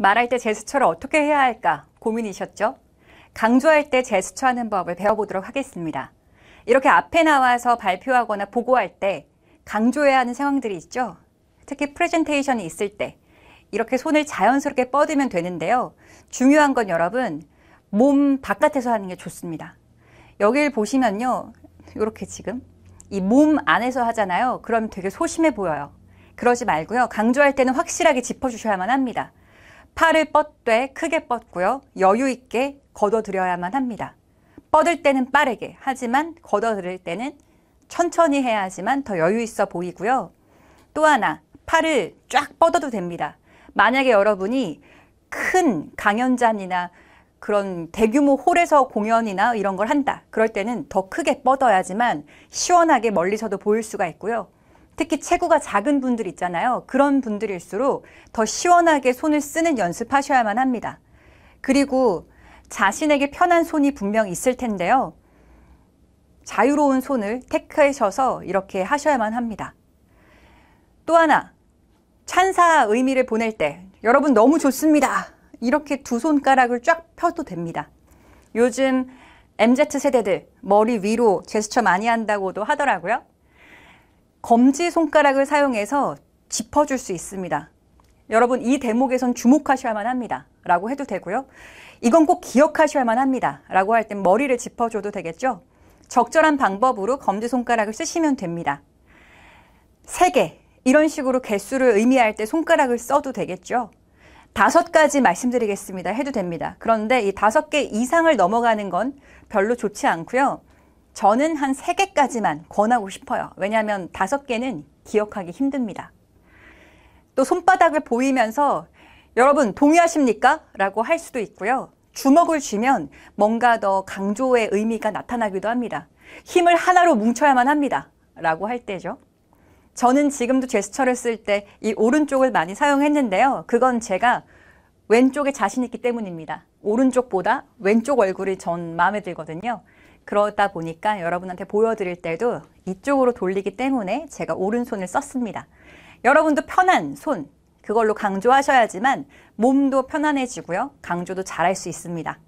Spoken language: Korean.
말할 때 제스처를 어떻게 해야 할까 고민이셨죠? 강조할 때 제스처하는 법을 배워보도록 하겠습니다. 이렇게 앞에 나와서 발표하거나 보고할 때 강조해야 하는 상황들이 있죠. 특히 프레젠테이션이 있을 때 이렇게 손을 자연스럽게 뻗으면 되는데요. 중요한 건 여러분 몸 바깥에서 하는 게 좋습니다. 여기를 보시면요. 이렇게 지금 이 몸 안에서 하잖아요. 그럼 되게 소심해 보여요. 그러지 말고요. 강조할 때는 확실하게 짚어주셔야만 합니다. 팔을 뻗되 크게 뻗고요. 여유 있게 걷어들여야만 합니다. 뻗을 때는 빠르게 하지만 걷어들일 때는 천천히 해야 하지만 더 여유 있어 보이고요. 또 하나 팔을 쫙 뻗어도 됩니다. 만약에 여러분이 큰 강연잔이나 그런 대규모 홀에서 공연이나 이런 걸 한다. 그럴 때는 더 크게 뻗어야지만 시원하게 멀리서도 보일 수가 있고요. 특히 체구가 작은 분들 있잖아요. 그런 분들일수록 더 시원하게 손을 쓰는 연습하셔야만 합니다. 그리고 자신에게 편한 손이 분명 있을 텐데요. 자유로운 손을 테크하셔서 이렇게 하셔야만 합니다. 또 하나, 찬사 의미를 보낼 때 여러분 너무 좋습니다. 이렇게 두 손가락을 쫙 펴도 됩니다. 요즘 MZ 세대들 머리 위로 제스처 많이 한다고도 하더라고요. 검지 손가락을 사용해서 짚어줄 수 있습니다. 여러분 이 대목에선 주목하셔야만 합니다. 라고 해도 되고요. 이건 꼭 기억하셔야만 합니다. 라고 할 땐 머리를 짚어줘도 되겠죠. 적절한 방법으로 검지손가락을 쓰시면 됩니다. 3개 이런 식으로 개수를 의미할 때 손가락을 써도 되겠죠. 다섯 가지 말씀드리겠습니다. 해도 됩니다. 그런데 이 다섯 개 이상을 넘어가는 건 별로 좋지 않고요. 저는 한 세개까지만 권하고 싶어요. 왜냐하면 다섯 개는 기억하기 힘듭니다. 또 손바닥을 보이면서 여러분 동의하십니까? 라고 할 수도 있고요. 주먹을 쥐면 뭔가 더 강조의 의미가 나타나기도 합니다. 힘을 하나로 뭉쳐야만 합니다. 라고 할 때죠. 저는 지금도 제스처를 쓸 때 이 오른쪽을 많이 사용했는데요. 그건 제가 왼쪽에 자신 있기 때문입니다. 오른쪽보다 왼쪽 얼굴이 전 마음에 들거든요. 그러다 보니까 여러분한테 보여드릴 때도 이쪽으로 돌리기 때문에 제가 오른손을 썼습니다. 여러분도 편한 손, 그걸로 강조하셔야지만 몸도 편안해지고요. 강조도 잘할 수 있습니다.